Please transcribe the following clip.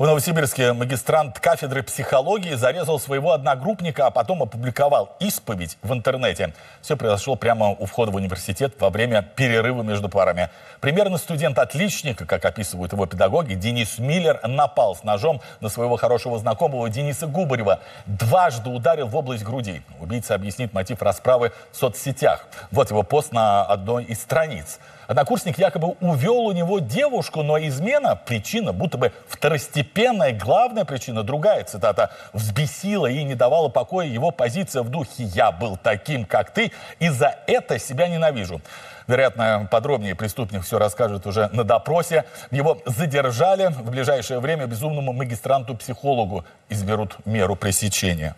В Новосибирске магистрант кафедры психологии зарезал своего одногруппника, а потом опубликовал исповедь в интернете. Все произошло прямо у входа в университет во время перерыва между парами. Примерно студент-отличника, как описывают его педагоги, Денис Миллер напал с ножом на своего хорошего знакомого Дениса Губарева. Дважды ударил в область груди. Убийца объяснит мотив расправы в соцсетях. Вот его пост на одной из страниц. Однокурсник якобы увел у него девушку, но измена, причина, будто бы второстепенная, главная причина, другая цитата, взбесила и не давала покоя его позиция в духе «я был таким, как ты, и за это себя ненавижу». Вероятно, подробнее преступник все расскажет уже на допросе. Его задержали. В ближайшее время безумному магистранту-психологу изберут меру пресечения.